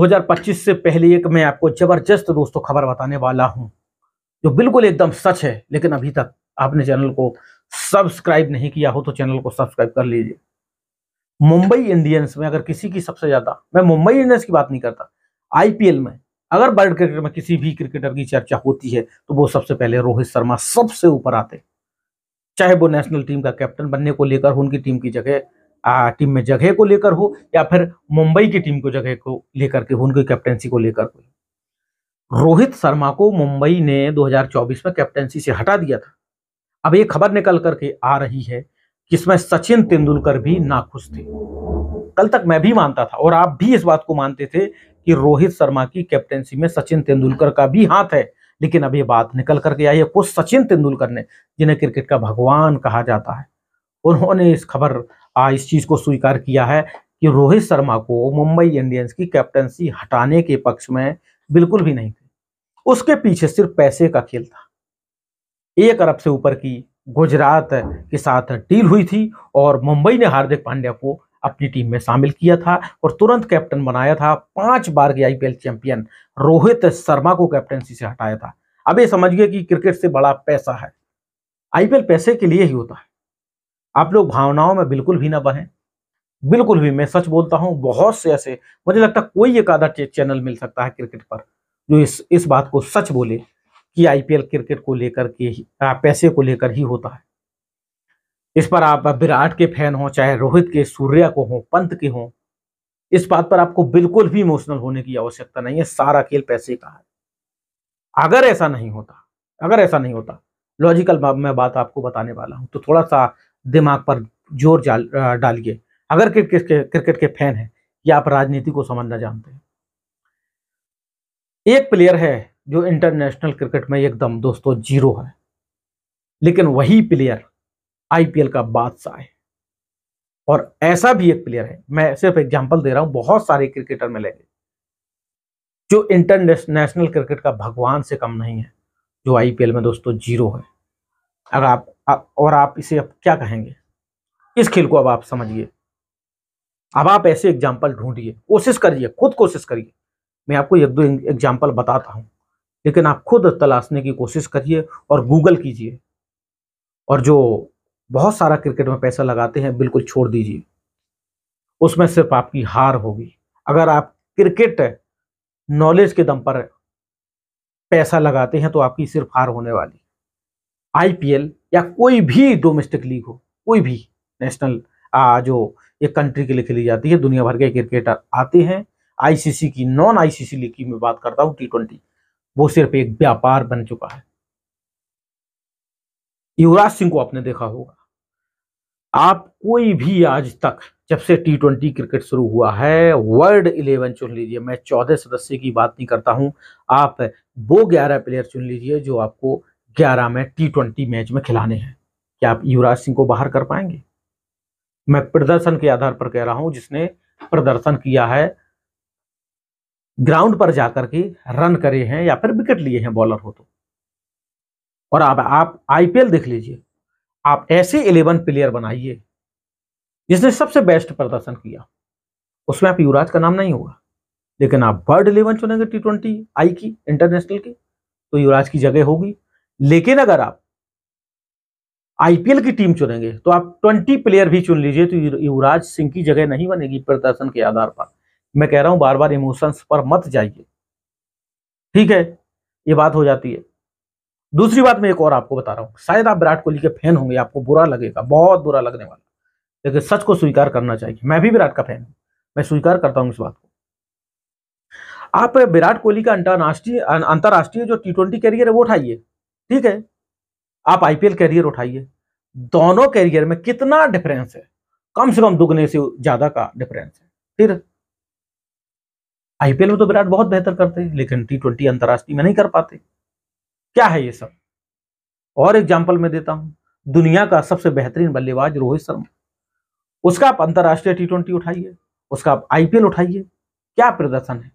2025 से पहले एक मैं आपको जबरदस्त दोस्तों खबर बताने वाला हूं जो बिल्कुल एकदम सच है लेकिन अभी तक आपने चैनल को सब्सक्राइब नहीं किया हो तो चैनल को सब्सक्राइब कर लीजिए मुंबई इंडियंस में अगर किसी की सबसे ज्यादा मैं मुंबई इंडियंस की बात नहीं करता आईपीएल में अगर वर्ल्ड क्रिकेट में किसी भी क्रिकेटर की चर्चा होती है तो वो सबसे पहले रोहित शर्मा सबसे ऊपर आते चाहे वो नेशनल टीम का कैप्टन बनने को लेकर उनकी टीम की जगह टीम में जगह को लेकर हो या फिर मुंबई की टीम को जगह को लेकर के हो उनकी कैप्टेंसी को लेकर हो रोहित शर्मा को मुंबई ने 2024 में कैप्टेंसी से हटा दिया था अब ये खबर निकल करके आ रही है कि इसमें सचिन तेंदुलकर भी नाखुश थे कल तक मैं भी मानता था और आप भी इस बात को मानते थे कि रोहित शर्मा की कैप्टेंसी में सचिन तेंदुलकर का भी हाथ है लेकिन अब ये बात निकल करके आई है कुछ सचिन तेंदुलकर ने जिन्हें क्रिकेट का भगवान कहा जाता है उन्होंने इस खबर इस चीज़ को स्वीकार किया है कि रोहित शर्मा को मुंबई इंडियंस की कैप्टनसी हटाने के पक्ष में बिल्कुल भी नहीं थे उसके पीछे सिर्फ पैसे का खेल था एक अरब से ऊपर की गुजरात के साथ डील हुई थी और मुंबई ने हार्दिक पांड्या को अपनी टीम में शामिल किया था और तुरंत कैप्टन बनाया था पांच बार के आईपीएल चैंपियन रोहित शर्मा को कैप्टनसी से हटाया था अब ये समझिए कि क्रिकेट से बड़ा पैसा है आईपीएल पैसे के लिए ही होता है आप लोग भावनाओं में बिल्कुल भी ना बहें बिल्कुल भी मैं सच बोलता हूँ बहुत से ऐसे मुझे लगता है कोई एक आधा चैनल मिल सकता है क्रिकेट पर जो इस इस बात को सच बोले कि आईपीएल क्रिकेट को लेकर के ही पैसे को लेकर ही होता है इस पर आप विराट के फैन हो चाहे रोहित के सूर्या को हो पंत के हो इस बात पर आपको बिल्कुल भी इमोशनल होने की आवश्यकता नहीं है सारा खेल पैसे का है अगर ऐसा नहीं होता अगर ऐसा नहीं होता लॉजिकल मैं बात आपको बताने वाला हूं तो थोड़ा सा दिमाग पर जोर डालिए अगर क्रिकेट के क्रिकेट के फैन हैं या आप राजनीति को समझना जानते हैं एक प्लेयर है जो इंटरनेशनल क्रिकेट में एकदम दोस्तों जीरो है लेकिन वही प्लेयर आईपीएल का बादशाह है और ऐसा भी एक प्लेयर है मैं सिर्फ एग्जाम्पल दे रहा हूं बहुत सारे क्रिकेटर मिलेंगे जो इंटरनेशनल क्रिकेट का भगवान से कम नहीं है जो आईपीएल में दोस्तों जीरो है अगर आप और आप इसे अब क्या कहेंगे इस खेल को अब आप समझिए अब आप ऐसे एग्जाम्पल ढूंढिए कोशिश करिए खुद कोशिश करिए मैं आपको एक दो एग्जाम्पल बताता हूँ लेकिन आप खुद तलाशने की कोशिश करिए और गूगल कीजिए और जो बहुत सारा क्रिकेट में पैसा लगाते हैं बिल्कुल छोड़ दीजिए उसमें सिर्फ आपकी हार होगी अगर आप क्रिकेट नॉलेज के दम पर पैसा लगाते हैं तो आपकी सिर्फ हार होने वाली आईपीएल या कोई भी डोमेस्टिक लीग हो कोई भी नेशनल आ, जो एक कंट्री के लिए खेली जाती है दुनिया भर के क्रिकेटर आते हैं आईसीसी की नॉन आईसीसी लीग की मैं बात करता हूँ टी ट्वेंटी वो सिर्फ एक व्यापार बन चुका है युवराज सिंह को आपने देखा होगा आप कोई भी आज तक जब से टी ट्वेंटी क्रिकेट शुरू हुआ है वर्ल्ड इलेवन चुन लीजिए मैं चौदह सदस्य की बात नहीं करता हूं आप वो ग्यारह प्लेयर चुन लीजिए जो आपको ग्यारह में टी ट्वेंटी मैच में खिलाने हैं क्या आप युवराज सिंह को बाहर कर पाएंगे मैं प्रदर्शन के आधार पर कह रहा हूं जिसने प्रदर्शन किया है ग्राउंड पर जाकर के रन करे हैं या फिर विकेट लिए हैं बॉलर हो तो और आप आप आईपीएल देख लीजिए आप ऐसे इलेवन प्लेयर बनाइए जिसने सबसे बेस्ट प्रदर्शन किया उसमें आप युवराज का नाम नहीं होगा लेकिन आप वर्ल्ड इलेवन चुनेंगे टी ट्वेंटी आई की इंटरनेशनल की तो युवराज की जगह होगी लेकिन अगर आप आईपीएल की टीम चुनेंगे तो आप 20 प्लेयर भी चुन लीजिए तो युवराज सिंह की जगह नहीं बनेगी प्रदर्शन के आधार पर मैं कह रहा हूं बार बार इमोशंस पर मत जाइए ठीक है ये बात हो जाती है दूसरी बात मैं एक और आपको बता रहा हूं शायद आप विराट कोहली के फैन होंगे आपको बुरा लगेगा बहुत बुरा लगने वाला लेकिन सच को स्वीकार करना चाहिए मैं भी विराट का फैन हूं मैं स्वीकार करता हूं इस बात को आप विराट कोहली का अंतर्राष्ट्रीय अंतर्राष्ट्रीय जो टी ट्वेंटी कैरियर है वो उठाइए ठीक है आप आईपीएल कैरियर उठाइए दोनों कैरियर में कितना डिफरेंस है कम से कम दुगने से ज्यादा का डिफरेंस है फिर आईपीएल में तो विराट बहुत बेहतर करते हैं लेकिन टी ट्वेंटी अंतर्राष्ट्रीय में नहीं कर पाते क्या है ये सब और एग्जाम्पल मैं देता हूं दुनिया का सबसे बेहतरीन बल्लेबाज रोहित शर्मा उसका आप अंतर्राष्ट्रीय टी ट्वेंटी उठाइए उसका आप आईपीएल उठाइए क्या प्रदर्शन है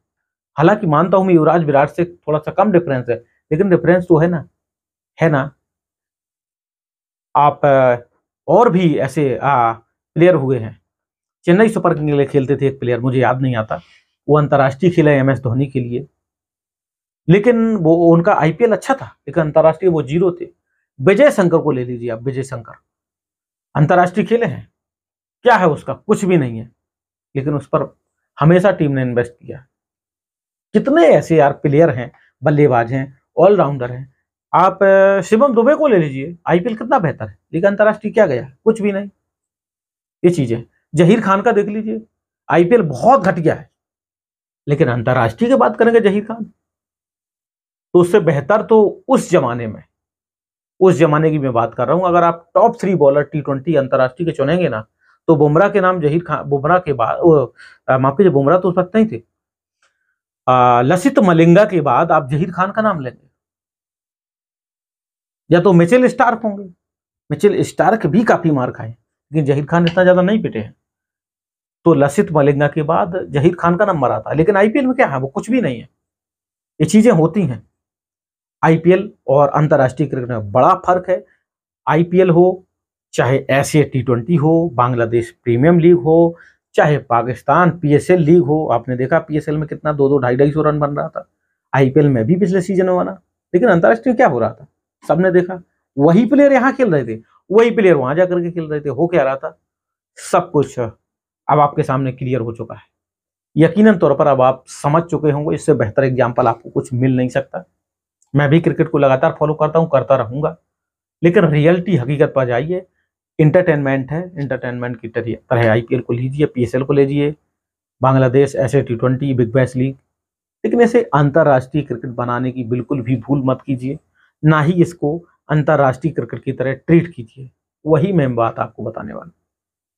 हालांकि मानता हूं मैं युवराज विराट से थोड़ा सा कम डिफरेंस है लेकिन डिफरेंस तो है ना है ना आप और भी ऐसे आ, प्लेयर हुए हैं चेन्नई सुपर किंग के लिए खेलते थे एक प्लेयर मुझे याद नहीं आता वो अंतर्राष्ट्रीय खेला है एम एस धोनी के लिए लेकिन वो उनका आईपीएल अच्छा था लेकिन अंतर्राष्ट्रीय वो जीरो थे विजय शंकर को ले लीजिए आप विजय शंकर अंतर्राष्ट्रीय खेले हैं क्या है उसका कुछ भी नहीं है लेकिन उस पर हमेशा टीम ने इन्वेस्ट किया कितने ऐसे यार प्लेयर हैं बल्लेबाज हैं ऑलराउंडर हैं आप शिवम दुबे को ले लीजिए आईपीएल कितना बेहतर है लेकिन अंतर्राष्ट्रीय क्या गया कुछ भी नहीं ये चीजें जहीर खान का देख लीजिए आईपीएल बहुत घट गया है लेकिन अंतर्राष्ट्रीय की बात करेंगे जहीर खान तो उससे बेहतर तो उस जमाने में उस जमाने की मैं बात कर रहा हूं अगर आप top three bowler T twenty अंतर्राष्ट्रीय के चुनेंगे ना तो बुमराह के नाम जहीर खान बुमराह के बाद माफी बुमराह तो उस वक्त नहीं थे आ, लसित मलिंगा के बाद आप जहीर खान का नाम लेंगे या तो मिचिल स्टार्क होंगे मिचिल स्टार्क भी काफी मार खाए लेकिन जहीर खान इतना ज्यादा नहीं पिटे हैं तो लसित मलिंगा के बाद जहीर खान का नंबर आता है लेकिन आईपीएल में क्या है वो कुछ भी नहीं है ये चीजें होती हैं आईपीएल और अंतर्राष्ट्रीय क्रिकेट में बड़ा फर्क है आईपीएल हो चाहे एशिया टी ट्वेंटी हो बांग्लादेश प्रीमियम लीग हो चाहे पाकिस्तान पीएसएल लीग हो आपने देखा पीएसएल में कितना दो दो ढाई ढाई सौ रन बन रहा था आईपीएल में भी पिछले सीजन में बना लेकिन अंतर्राष्ट्रीय क्या हो रहा था सबने देखा वही प्लेयर यहाँ खेल रहे थे वही प्लेयर वहां जाकर के खेल रहे थे हो क्या रहा था सब कुछ अब आपके सामने क्लियर हो चुका है यकीनन तौर पर अब आप समझ चुके होंगे इससे बेहतर एग्जाम्पल आपको कुछ मिल नहीं सकता मैं भी क्रिकेट को लगातार फॉलो करता हूँ करता रहूंगा लेकिन रियलिटी हकीकत पर जाइए इंटरटेनमेंट है इंटरटेनमेंट की तरह आईपीएल को लीजिए पीएसएल को लीजिए बांग्लादेश ऐसे T twenty Big Bash League लेकिन ऐसे अंतर्राष्ट्रीय क्रिकेट बनाने की बिल्कुल भी भूल मत कीजिए ना ही इसको अंतर्राष्ट्रीय क्रिकेट की तरह ट्रीट कीजिए वही मैं बात आपको बताने वाला